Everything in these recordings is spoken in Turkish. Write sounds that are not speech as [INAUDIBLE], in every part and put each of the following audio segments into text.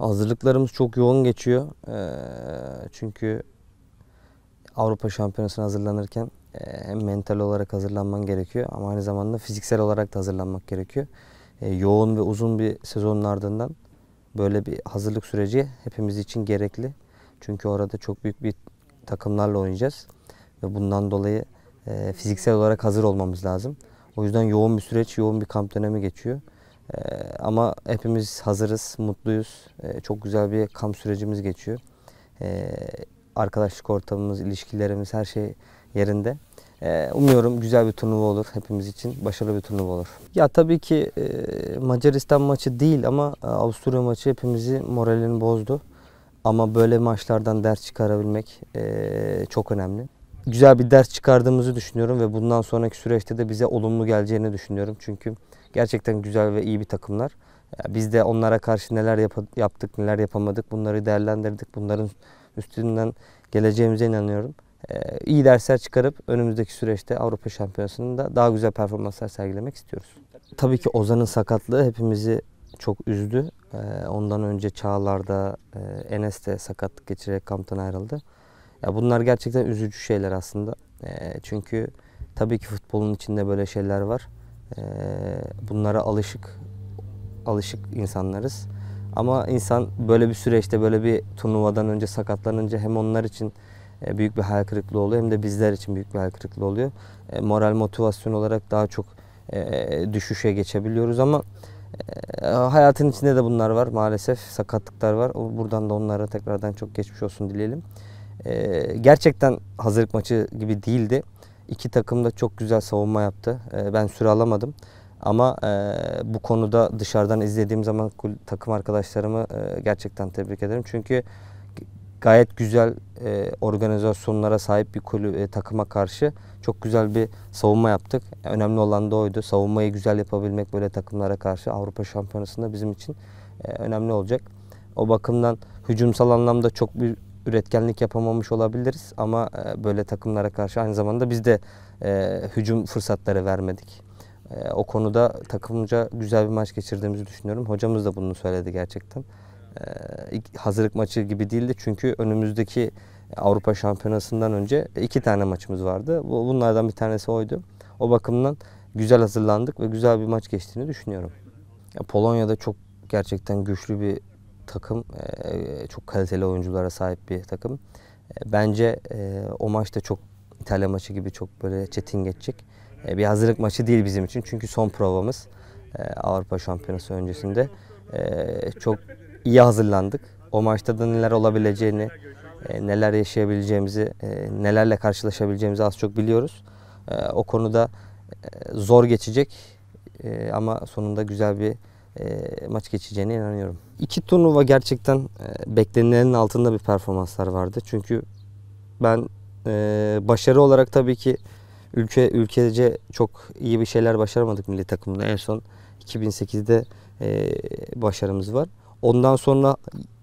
Hazırlıklarımız çok yoğun geçiyor. Ee, çünkü Avrupa Şampiyonası'na hazırlanırken e, hem mental olarak hazırlanman gerekiyor ama aynı zamanda fiziksel olarak da hazırlanmak gerekiyor. E, yoğun ve uzun bir sezonun ardından böyle bir hazırlık süreci hepimiz için gerekli. Çünkü orada çok büyük bir takımlarla oynayacağız ve bundan dolayı e, fiziksel olarak hazır olmamız lazım. O yüzden yoğun bir süreç, yoğun bir kamp dönemi geçiyor. Ee, ama hepimiz hazırız, mutluyuz. Ee, çok güzel bir kamp sürecimiz geçiyor. Ee, arkadaşlık ortamımız, ilişkilerimiz her şey yerinde. Ee, umuyorum güzel bir turnuva olur hepimiz için. Başarılı bir turnuva olur. Ya tabii ki e, Macaristan maçı değil ama e, Avusturya maçı hepimizi moralini bozdu. Ama böyle maçlardan ders çıkarabilmek e, çok önemli. Güzel bir ders çıkardığımızı düşünüyorum ve bundan sonraki süreçte de bize olumlu geleceğini düşünüyorum. Çünkü Gerçekten güzel ve iyi bir takımlar. Biz de onlara karşı neler yap yaptık, neler yapamadık bunları değerlendirdik. Bunların üstünden geleceğimize inanıyorum. Ee, iyi dersler çıkarıp önümüzdeki süreçte Avrupa Şampiyonası'nda daha güzel performanslar sergilemek istiyoruz. Tabii ki Ozan'ın sakatlığı hepimizi çok üzdü. Ee, ondan önce Çağlar'da e, Enes de sakatlık geçirerek kamptan ayrıldı. Ya bunlar gerçekten üzücü şeyler aslında. Ee, çünkü tabii ki futbolun içinde böyle şeyler var. Ee, bunlara alışık alışık insanlarız. Ama insan böyle bir süreçte, böyle bir turnuvadan önce sakatlanınca hem onlar için e, büyük bir hayal kırıklığı oluyor hem de bizler için büyük bir hayal kırıklığı oluyor. E, moral motivasyon olarak daha çok e, düşüşe geçebiliyoruz ama hayatın içinde de bunlar var maalesef sakatlıklar var. Buradan da onlara tekrardan çok geçmiş olsun dileyelim. gerçekten hazırlık maçı gibi değildi. İki takım da çok güzel savunma yaptı. Ee, ben süre alamadım. Ama e, bu konuda dışarıdan izlediğim zaman takım arkadaşlarımı e, gerçekten tebrik ederim. Çünkü gayet güzel e, organizasyonlara sahip bir kulüp, e, takıma karşı çok güzel bir savunma yaptık. Önemli olan da oydu. Savunmayı güzel yapabilmek böyle takımlara karşı Avrupa Şampiyonası'nda bizim için e, önemli olacak. O bakımdan hücumsal anlamda çok bir üretkenlik yapamamış olabiliriz ama e, böyle takımlara karşı aynı zamanda biz de e, hücum fırsatları vermedik. E, o konuda takımca güzel bir maç geçirdiğimizi düşünüyorum. Hocamız da bunu söyledi gerçekten. E, ilk hazırlık maçı gibi değildi çünkü önümüzdeki Avrupa Şampiyonası'ndan önce iki tane maçımız vardı. Bunlardan bir tanesi oydu. O bakımdan güzel hazırlandık ve güzel bir maç geçtiğini düşünüyorum. Polonya'da çok gerçekten güçlü bir takım. E, çok kaliteli oyunculara sahip bir takım. E, bence e, o maç da çok İtalya maçı gibi çok böyle çetin geçecek. bir hazırlık maçı değil bizim için. Çünkü son provamız Avrupa Şampiyonası öncesinde. çok iyi hazırlandık. O maçta da neler olabileceğini, neler yaşayabileceğimizi, nelerle karşılaşabileceğimizi az çok biliyoruz. o konuda zor geçecek ama sonunda güzel bir e, maç geçeceğine inanıyorum. İki turnuva gerçekten e, beklenenin altında bir performanslar vardı. Çünkü ben e, başarı olarak tabii ki ülke ülkece çok iyi bir şeyler başaramadık milli takımda. En son 2008'de başarımız var. Ondan sonra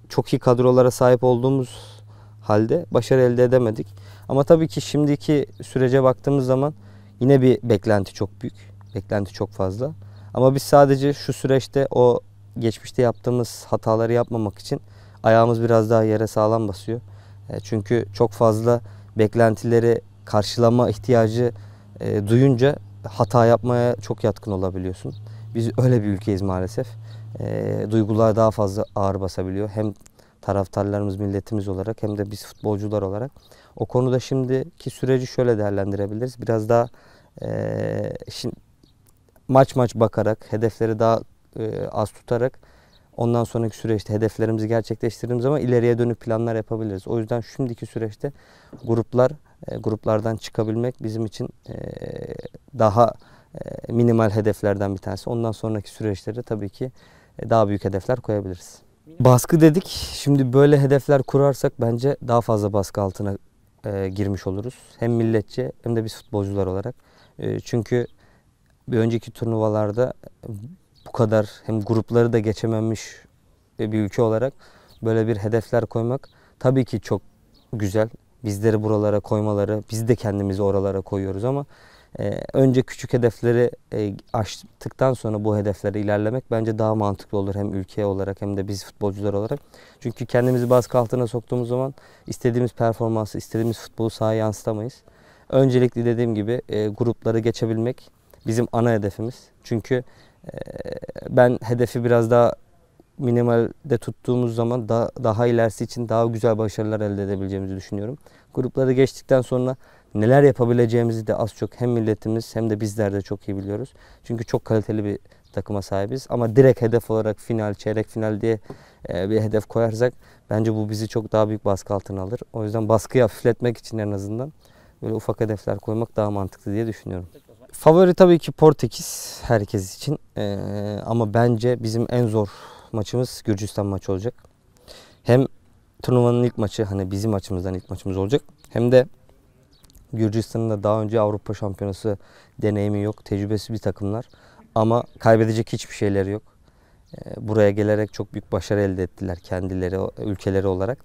çok iyi kadrolara sahip olduğumuz halde başarı elde edemedik. Ama tabii ki şimdiki sürece baktığımız zaman yine bir beklenti çok büyük. Beklenti çok fazla. Ama biz sadece şu süreçte o geçmişte yaptığımız hataları yapmamak için ayağımız biraz daha yere sağlam basıyor. E, çünkü çok fazla beklentileri karşılama ihtiyacı e, duyunca hata yapmaya çok yatkın olabiliyorsun. Biz öyle bir ülkeyiz maalesef. E, duygular daha fazla ağır basabiliyor. Hem taraftarlarımız, milletimiz olarak hem de biz futbolcular olarak. O konuda şimdiki süreci şöyle değerlendirebiliriz. Biraz daha e, şimdi maç maç bakarak, hedefleri daha e, az tutarak ondan sonraki süreçte hedeflerimizi gerçekleştirdiğimiz zaman ileriye dönük planlar yapabiliriz. O yüzden şimdiki süreçte gruplar, e, gruplardan çıkabilmek bizim için e, daha e, minimal hedeflerden bir tanesi. Ondan sonraki süreçlere tabii ki e, daha büyük hedefler koyabiliriz. Baskı dedik. Şimdi böyle hedefler kurarsak bence daha fazla baskı altına e, girmiş oluruz. Hem milletçe hem de biz futbolcular olarak. E, çünkü bir önceki turnuvalarda bu kadar hem grupları da geçememiş bir ülke olarak böyle bir hedefler koymak tabii ki çok güzel. Bizleri buralara koymaları, biz de kendimizi oralara koyuyoruz ama e, önce küçük hedefleri e, aştıktan sonra bu hedeflere ilerlemek bence daha mantıklı olur hem ülke olarak hem de biz futbolcular olarak. Çünkü kendimizi baskı altına soktuğumuz zaman istediğimiz performansı, istediğimiz futbolu sahaya yansıtamayız. Öncelikli dediğim gibi e, grupları geçebilmek, bizim ana hedefimiz. Çünkü e, ben hedefi biraz daha minimalde tuttuğumuz zaman da, daha ilerisi için daha güzel başarılar elde edebileceğimizi düşünüyorum. Grupları geçtikten sonra neler yapabileceğimizi de az çok hem milletimiz hem de bizler de çok iyi biliyoruz. Çünkü çok kaliteli bir takıma sahibiz ama direkt hedef olarak final, çeyrek final diye e, bir hedef koyarsak bence bu bizi çok daha büyük baskı altına alır. O yüzden baskıyı hafifletmek için en azından böyle ufak hedefler koymak daha mantıklı diye düşünüyorum. Favori tabii ki Portekiz herkes için. Ee, ama bence bizim en zor maçımız Gürcistan maçı olacak. Hem turnuvanın ilk maçı hani bizim maçımızdan ilk maçımız olacak. Hem de Gürcistan'ın da daha önce Avrupa Şampiyonası deneyimi yok. Tecrübesi bir takımlar. Ama kaybedecek hiçbir şeyleri yok. Ee, buraya gelerek çok büyük başarı elde ettiler kendileri, ülkeleri olarak.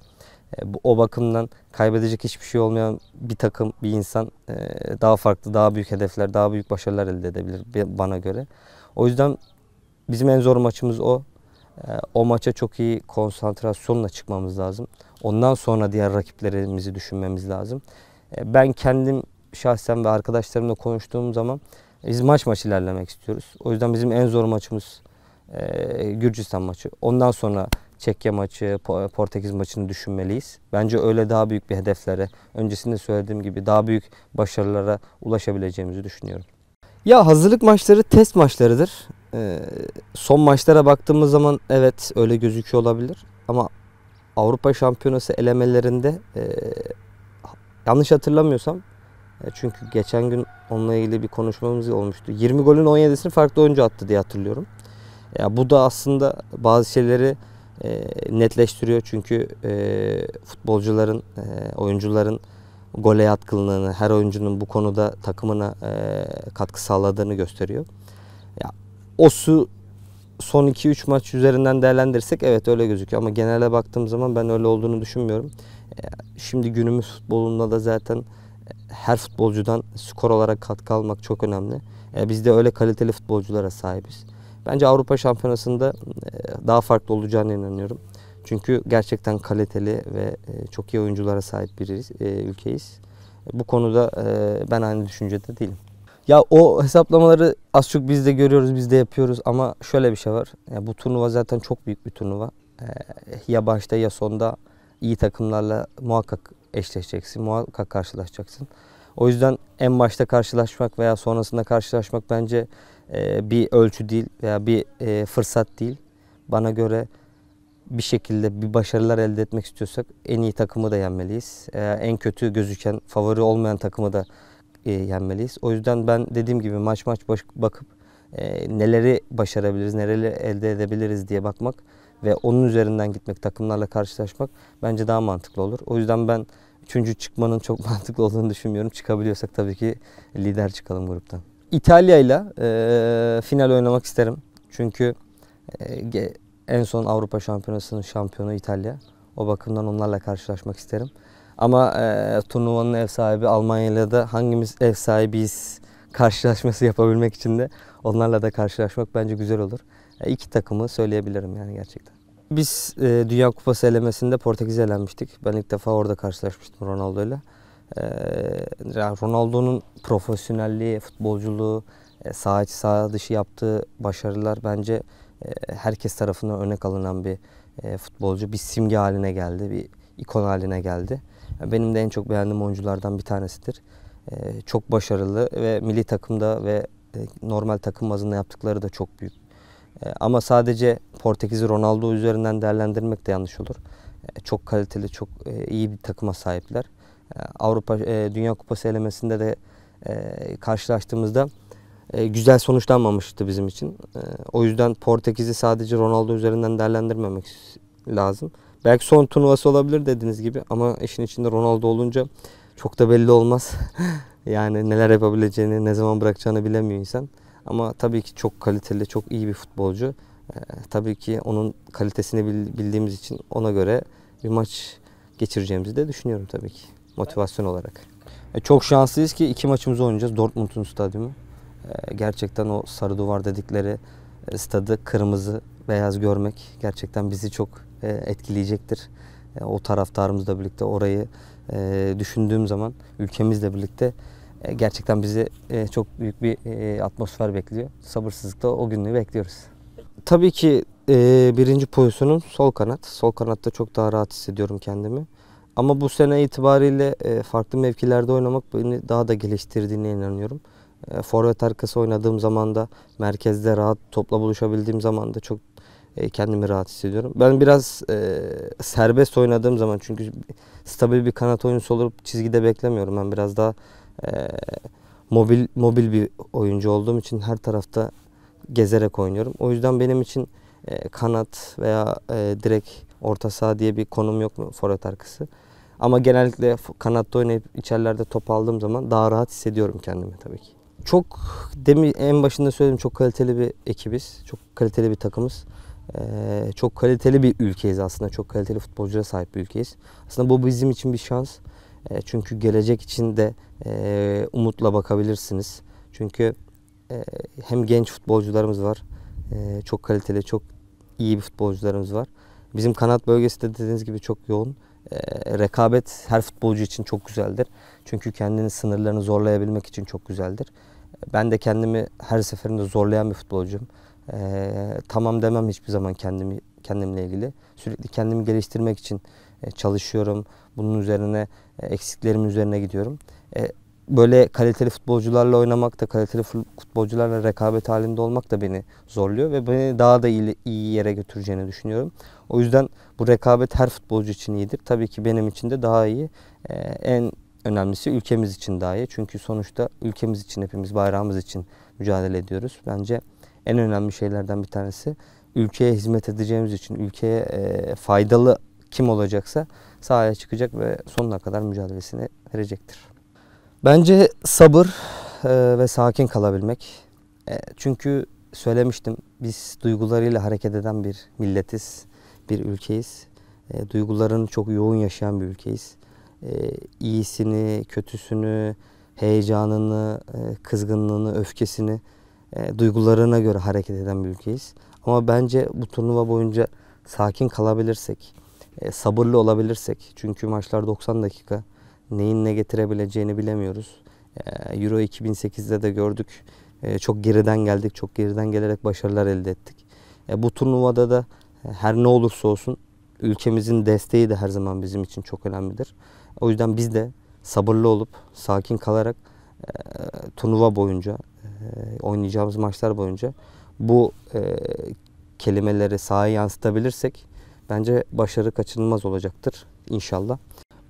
E, bu o bakımdan kaybedecek hiçbir şey olmayan bir takım, bir insan e, daha farklı, daha büyük hedefler, daha büyük başarılar elde edebilir bana göre. O yüzden bizim en zor maçımız o. E, o maça çok iyi konsantrasyonla çıkmamız lazım. Ondan sonra diğer rakiplerimizi düşünmemiz lazım. Ben kendim şahsen ve arkadaşlarımla konuştuğum zaman biz maç maç ilerlemek istiyoruz. O yüzden bizim en zor maçımız Gürcistan maçı. Ondan sonra Çekya maçı, Portekiz maçını düşünmeliyiz. Bence öyle daha büyük bir hedeflere, öncesinde söylediğim gibi daha büyük başarılara ulaşabileceğimizi düşünüyorum. Ya hazırlık maçları test maçlarıdır. Ee, son maçlara baktığımız zaman evet öyle gözüküyor olabilir. Ama Avrupa Şampiyonası elemelerinde e, yanlış hatırlamıyorsam e, çünkü geçen gün onunla ilgili bir konuşmamız olmuştu. 20 golün 17'sini farklı oyuncu attı diye hatırlıyorum. Ya bu da aslında bazı şeyleri e, netleştiriyor. Çünkü e, futbolcuların, e, oyuncuların gole yatkınlığını, her oyuncunun bu konuda takımına e, katkı sağladığını gösteriyor. Ya, o su son 2-3 maç üzerinden değerlendirsek evet öyle gözüküyor ama genele baktığım zaman ben öyle olduğunu düşünmüyorum. E, şimdi günümüz futbolunda da zaten e, her futbolcudan skor olarak katkı almak çok önemli. E, biz de öyle kaliteli futbolculara sahibiz. Bence Avrupa Şampiyonası'nda e, daha farklı olacağını inanıyorum. Çünkü gerçekten kaliteli ve e, çok iyi oyunculara sahip bir e, ülkeyiz. Bu konuda ben aynı düşüncede değilim. Ya o hesaplamaları az çok biz de görüyoruz, biz de yapıyoruz ama şöyle bir şey var. Ya bu turnuva zaten çok büyük bir turnuva. Ya başta ya sonda iyi takımlarla muhakkak eşleşeceksin, muhakkak karşılaşacaksın. O yüzden en başta karşılaşmak veya sonrasında karşılaşmak bence ee, bir ölçü değil veya bir e, fırsat değil. Bana göre bir şekilde bir başarılar elde etmek istiyorsak en iyi takımı da yenmeliyiz. Ee, en kötü gözüken, favori olmayan takımı da e, yenmeliyiz. O yüzden ben dediğim gibi maç maç bakıp e, neleri başarabiliriz, neleri elde edebiliriz diye bakmak ve onun üzerinden gitmek, takımlarla karşılaşmak bence daha mantıklı olur. O yüzden ben üçüncü çıkmanın çok [LAUGHS] mantıklı olduğunu düşünmüyorum. Çıkabiliyorsak tabii ki lider çıkalım gruptan. İtalya ile final oynamak isterim. Çünkü e, en son Avrupa Şampiyonası'nın şampiyonu İtalya. O bakımdan onlarla karşılaşmak isterim. Ama e, turnuvanın ev sahibi Almanya ile de hangimiz ev sahibiyiz karşılaşması yapabilmek için de onlarla da karşılaşmak bence güzel olur. E, iki takımı söyleyebilirim yani gerçekten. Biz e, Dünya Kupası elemesinde Portekiz'e elenmiştik. Ben ilk defa orada karşılaşmıştım Ronaldo ile. Ee, Ronaldo'nun profesyonelliği, futbolculuğu, e, sağ içi sağ dışı yaptığı başarılar bence e, herkes tarafından örnek alınan bir e, futbolcu. Bir simge haline geldi, bir ikon haline geldi. Benim de en çok beğendiğim oyunculardan bir tanesidir. Çok başarılı ve milli takımda ve normal takım bazında yaptıkları da çok büyük. Ama sadece Portekiz'i Ronaldo üzerinden değerlendirmek de yanlış olur. Çok kaliteli, çok iyi bir takıma sahipler. Ee, Avrupa e, Dünya Kupası elemesinde de e, karşılaştığımızda e, güzel sonuçlanmamıştı bizim için. E, o yüzden Portekiz'i sadece Ronaldo üzerinden değerlendirmemek lazım. Belki son turnuvası olabilir dediğiniz gibi ama işin içinde Ronaldo olunca çok da belli olmaz. [LAUGHS] yani neler yapabileceğini, ne zaman bırakacağını bilemiyor insan. Ama tabii ki çok kaliteli, çok iyi bir futbolcu. E, tabii ki onun kalitesini bildiğimiz için ona göre bir maç geçireceğimizi de düşünüyorum tabii ki motivasyon olarak. E, çok şanslıyız ki iki maçımızı oynayacağız. Dortmund'un stadyumu. E, gerçekten o sarı duvar dedikleri e, stadı kırmızı beyaz görmek gerçekten bizi çok etkileyecektir. O taraftarımızla birlikte orayı düşündüğüm zaman ülkemizle birlikte gerçekten bizi çok büyük bir atmosfer bekliyor. Sabırsızlıkla o günü bekliyoruz. Tabii ki birinci pozisyonum sol kanat. Sol kanatta çok daha rahat hissediyorum kendimi. Ama bu sene itibariyle e, farklı mevkilerde oynamak beni daha da geliştirdiğine inanıyorum. E, forvet arkası oynadığım zaman da merkezde rahat topla buluşabildiğim zaman da çok e, kendimi rahat hissediyorum. Ben biraz e, serbest oynadığım zaman çünkü stabil bir kanat oyuncusu olup çizgide beklemiyorum. Ben biraz daha e, mobil mobil bir oyuncu olduğum için her tarafta gezerek oynuyorum. O yüzden benim için e, kanat veya e, direkt orta saha diye bir konum yok mu forvet arkası? Ama genellikle kanatta oynayıp içerilerde top aldığım zaman daha rahat hissediyorum kendimi tabii ki. Çok demi en başında söyledim çok kaliteli bir ekibiz. Çok kaliteli bir takımız. Ee, çok kaliteli bir ülkeyiz aslında. Çok kaliteli futbolcuya sahip bir ülkeyiz. Aslında bu bizim için bir şans. E, çünkü gelecek için de e, umutla bakabilirsiniz. Çünkü e, hem genç futbolcularımız var. E, çok kaliteli, çok iyi bir futbolcularımız var. Bizim kanat bölgesi de dediğiniz gibi çok yoğun. Ee, rekabet her futbolcu için çok güzeldir. Çünkü kendini sınırlarını zorlayabilmek için çok güzeldir. Ee, ben de kendimi her seferinde zorlayan bir futbolcuyum. E, tamam demem hiçbir zaman kendimi kendimle ilgili. Sürekli kendimi geliştirmek için e, çalışıyorum. Bunun üzerine e, eksiklerim üzerine gidiyorum. E, böyle kaliteli futbolcularla oynamak da, kaliteli futbolcularla rekabet halinde olmak da beni zorluyor ve beni daha da iyi, iyi yere götüreceğini düşünüyorum. O yüzden bu rekabet her futbolcu için iyidir. Tabii ki benim için de daha iyi. Ee, en önemlisi ülkemiz için daha iyi. Çünkü sonuçta ülkemiz için hepimiz bayrağımız için mücadele ediyoruz. Bence en önemli şeylerden bir tanesi ülkeye hizmet edeceğimiz için ülkeye e, faydalı kim olacaksa sahaya çıkacak ve sonuna kadar mücadelesini verecektir. Bence sabır e, ve sakin kalabilmek. E, çünkü söylemiştim biz duygularıyla hareket eden bir milletiz, bir ülkeyiz. E, duyguların çok yoğun yaşayan bir ülkeyiz. İyisini, kötüsünü, heyecanını, kızgınlığını, öfkesini duygularına göre hareket eden bir ülkeyiz. Ama bence bu turnuva boyunca sakin kalabilirsek, sabırlı olabilirsek çünkü maçlar 90 dakika neyin ne getirebileceğini bilemiyoruz. Ee, Euro 2008'de de gördük. Ee, çok geriden geldik, çok geriden gelerek başarılar elde ettik. Ee, bu turnuvada da e, her ne olursa olsun ülkemizin desteği de her zaman bizim için çok önemlidir. O yüzden biz de sabırlı olup, sakin kalarak e, turnuva boyunca, e, oynayacağımız maçlar boyunca bu kelimeleri sahaya yansıtabilirsek bence başarı kaçınılmaz olacaktır inşallah.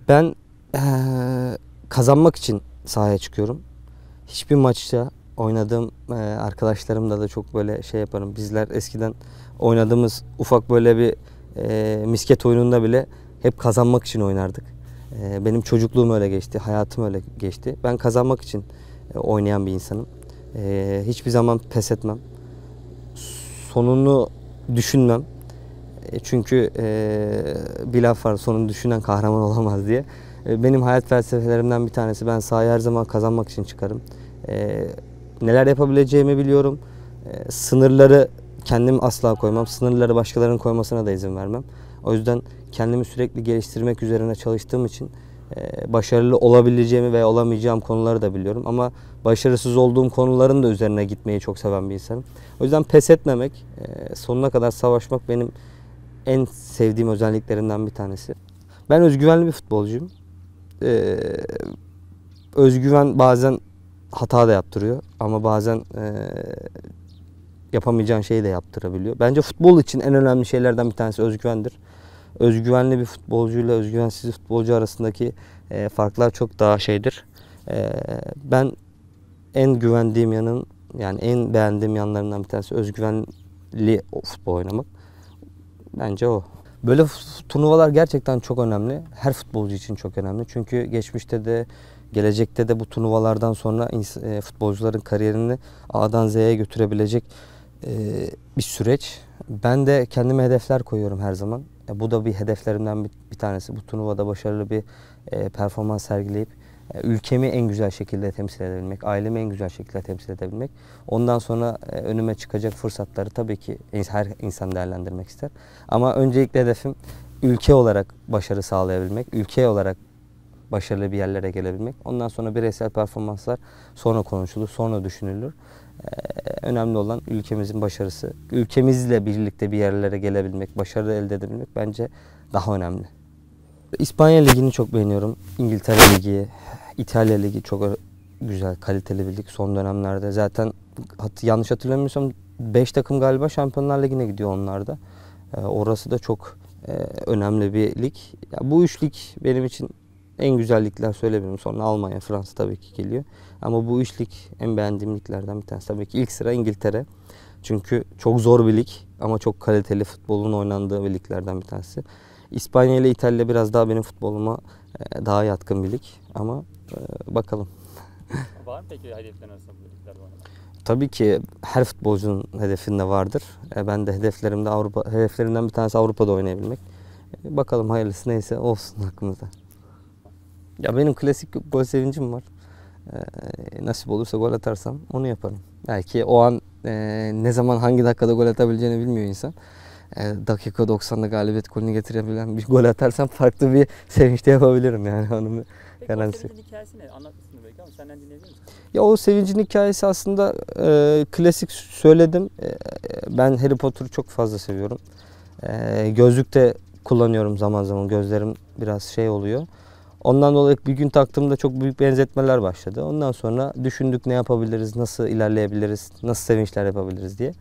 Ben ee, kazanmak için sahaya çıkıyorum. Hiçbir maçta oynadığım e, arkadaşlarımla da çok böyle şey yaparım. Bizler eskiden oynadığımız ufak böyle bir e, misket oyununda bile hep kazanmak için oynardık. E, benim çocukluğum öyle geçti, hayatım öyle geçti. Ben kazanmak için e, oynayan bir insanım. hiçbir zaman pes etmem. Sonunu düşünmem. çünkü bir laf var, sonunu düşünen kahraman [LAUGHS] olamaz diye. E, benim hayat felsefelerimden bir tanesi. Ben sahaya her zaman kazanmak için çıkarım. E, neler yapabileceğimi biliyorum. E, sınırları kendim asla koymam. Sınırları başkalarının koymasına da izin vermem. O yüzden kendimi sürekli geliştirmek üzerine çalıştığım için başarılı olabileceğimi veya olamayacağım konuları da biliyorum. Ama başarısız olduğum konuların da üzerine gitmeyi çok seven bir insanım. O yüzden pes etmemek, sonuna kadar savaşmak benim en sevdiğim özelliklerinden bir tanesi. Ben özgüvenli bir futbolcuyum e, özgüven bazen hata da yaptırıyor ama bazen e, yapamayacağın şeyi de yaptırabiliyor. Bence futbol için en önemli şeylerden bir tanesi özgüvendir. Özgüvenli bir futbolcuyla özgüvensiz bir futbolcu arasındaki e, farklar çok daha şeydir. E, ben en güvendiğim yanın yani en beğendiğim yanlarından bir tanesi özgüvenli futbol oynamak. Bence o. Böyle turnuvalar gerçekten çok önemli. Her futbolcu için çok önemli. Çünkü geçmişte de gelecekte de bu turnuvalardan sonra e, futbolcuların kariyerini A'dan Z'ye götürebilecek e, bir süreç. Ben de kendime hedefler koyuyorum her zaman. E, bu da bir hedeflerimden bir tanesi. Bu turnuvada başarılı bir performans sergileyip e, ülkemi en güzel şekilde temsil edebilmek, ailemi en güzel şekilde temsil edebilmek. Ondan sonra e, önüme çıkacak fırsatları tabii ki her insan değerlendirmek ister. Ama öncelikle hedefim ülke olarak başarı sağlayabilmek, ülke olarak başarılı bir yerlere gelebilmek. Ondan sonra bireysel performanslar sonra konuşulur, sonra düşünülür. E, önemli olan ülkemizin başarısı. Ülkemizle birlikte bir yerlere gelebilmek, başarı elde edebilmek bence daha önemli. İspanya Ligi'ni çok beğeniyorum. İngiltere Ligi, İtalya Ligi çok güzel, kaliteli bir lig son dönemlerde. Zaten hat, yanlış hatırlamıyorsam 5 takım galiba Şampiyonlar Ligi'ne gidiyor onlarda. E, ee, orası da çok e, önemli bir lig. Ya, bu üç lig benim için en güzel ligler söyleyebilirim. Sonra Almanya, Fransa tabii ki geliyor. Ama bu üç lig en beğendiğim liglerden bir tanesi. Tabii ki ilk sıra İngiltere. Çünkü çok zor bir lig ama çok kaliteli futbolun oynandığı bir liglerden bir tanesi. İspanya ile İtalya biraz daha benim futboluma e, daha yatkın bir lig ama ee, bakalım. [LAUGHS] Var mı peki hedefler arasında bu ligler Tabii ki her futbolcunun hedefinde vardır. Ee, ben de hedeflerimde Avrupa hedeflerimden bir tanesi Avrupa'da oynayabilmek. Ee, bakalım hayırlısı neyse olsun aklımızda. Ya benim klasik gol sevincim var. Nasip olursa gol atarsam onu yaparım. Belki o an e, ne zaman hangi dakikada gol atabileceğini bilmiyor insan. E, dakika 90'da galibiyet golünü getirebilen bir gol atarsam farklı bir sevinçte yapabilirim yani onun garantisi. Peki hikayesi ne? Anlatmışsın belki ama senden dinleyebilir misin? Ya o sevincin hikayesi aslında e, klasik söyledim. E, ben Harry Potter'ı çok fazla seviyorum. E, gözlük de kullanıyorum zaman zaman. Gözlerim biraz şey oluyor. Ondan dolayı bir gün taktığımda çok büyük benzetmeler başladı. Ondan sonra düşündük ne yapabiliriz, nasıl ilerleyebiliriz, nasıl sevinçler yapabiliriz diye.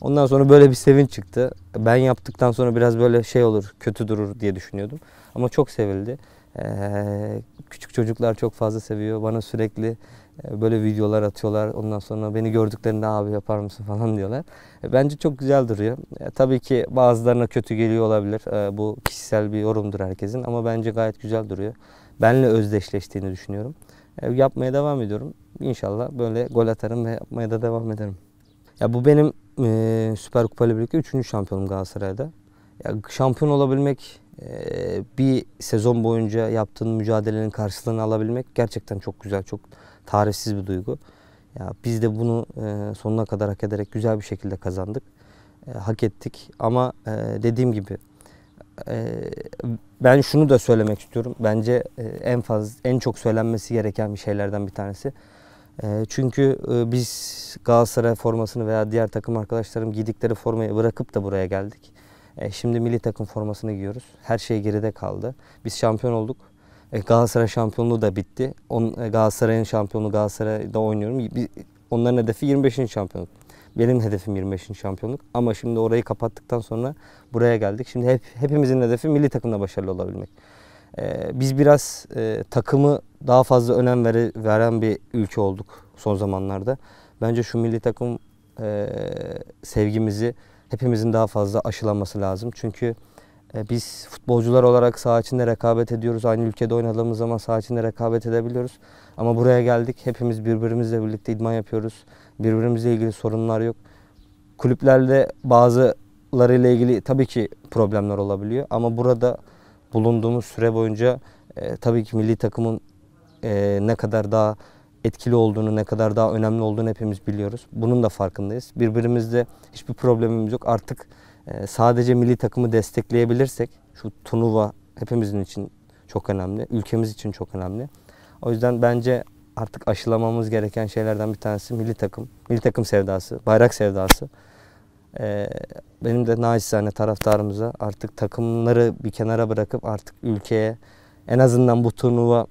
Ondan sonra böyle bir sevinç çıktı. Ben yaptıktan sonra biraz böyle şey olur, kötü durur diye düşünüyordum. Ama çok sevildi. Ee, küçük çocuklar çok fazla seviyor. Bana sürekli e, böyle videolar atıyorlar. Ondan sonra beni gördüklerinde abi yapar mısın falan diyorlar. E, bence çok güzel duruyor. E, tabii ki bazılarına kötü geliyor olabilir. E, bu kişisel bir yorumdur herkesin ama bence gayet güzel duruyor. Benle özdeşleştiğini düşünüyorum. E, yapmaya devam ediyorum. İnşallah böyle gol atarım ve yapmaya da devam ederim. Ya bu benim e, Süper Kupa ile birlikte üçüncü şampiyonum Galatasaray'da. Ya, şampiyon olabilmek, e, bir sezon boyunca yaptığın mücadelenin karşılığını alabilmek gerçekten çok güzel, çok tarifsiz bir duygu. Ya, biz de bunu e, sonuna kadar hak ederek güzel bir şekilde kazandık. E, hak ettik ama e, dediğim gibi ben şunu da söylemek istiyorum. Bence en fazla en çok söylenmesi gereken bir şeylerden bir tanesi. Ee, çünkü e, biz Galatasaray formasını veya diğer takım arkadaşlarım giydikleri formayı bırakıp da buraya geldik. E, şimdi milli takım formasını giyiyoruz. Her şey geride kaldı. Biz şampiyon olduk. E, Galatasaray şampiyonluğu da bitti. Galatasaray'ın şampiyonluğu Galatasaray'da oynuyorum. Onların hedefi 25. şampiyonluk. Benim hedefim 25. şampiyonluk. Ama şimdi orayı kapattıktan sonra buraya geldik. Şimdi hep, hepimizin hedefi milli takımda başarılı olabilmek. E, biz biraz e, takımı daha fazla önem veri, veren bir ülke olduk son zamanlarda. Bence şu milli takım e, sevgimizi hepimizin daha fazla aşılanması lazım. Çünkü e, biz futbolcular olarak saha içinde rekabet ediyoruz. Aynı ülkede oynadığımız zaman saha içinde rekabet edebiliyoruz. Ama buraya geldik. Hepimiz birbirimizle birlikte idman yapıyoruz. Birbirimizle ilgili sorunlar yok. Kulüplerde bazılarıyla ilgili tabii ki problemler olabiliyor. Ama burada bulunduğumuz süre boyunca e, tabii ki milli takımın e, ne kadar daha etkili olduğunu, ne kadar daha önemli olduğunu hepimiz biliyoruz. Bunun da farkındayız. Birbirimizde hiçbir problemimiz yok. Artık e, sadece milli takımı destekleyebilirsek şu turnuva hepimizin için çok önemli, ülkemiz için çok önemli. O yüzden bence artık aşılamamız gereken şeylerden bir tanesi milli takım, milli takım sevdası, bayrak sevdası. Ee, benim de naçizane taraftarımıza artık takımları bir kenara bırakıp artık ülkeye en azından bu turnuva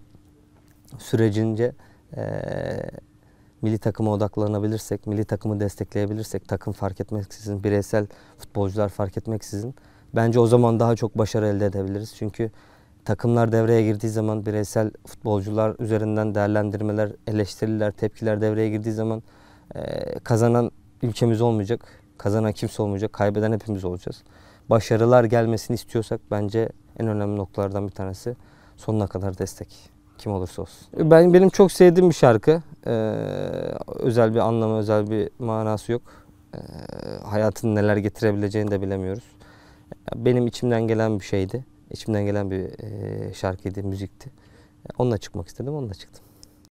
sürecince e, milli takıma odaklanabilirsek, milli takımı destekleyebilirsek, takım fark etmeksizin, bireysel futbolcular fark etmeksizin bence o zaman daha çok başarı elde edebiliriz. Çünkü takımlar devreye girdiği zaman bireysel futbolcular üzerinden değerlendirmeler, eleştiriler, tepkiler devreye girdiği zaman e, kazanan ülkemiz olmayacak. Kazanan kimse olmayacak, kaybeden hepimiz olacağız. Başarılar gelmesini istiyorsak bence en önemli noktalardan bir tanesi sonuna kadar destek. Kim olursa olsun. Ben benim çok sevdiğim bir şarkı. Ee, özel bir anlamı, özel bir manası yok. Ee, hayatın neler getirebileceğini de bilemiyoruz. Benim içimden gelen bir şeydi. İçimden gelen bir e, şarkıydı, müzikti. Onunla çıkmak istedim, onunla çıktım.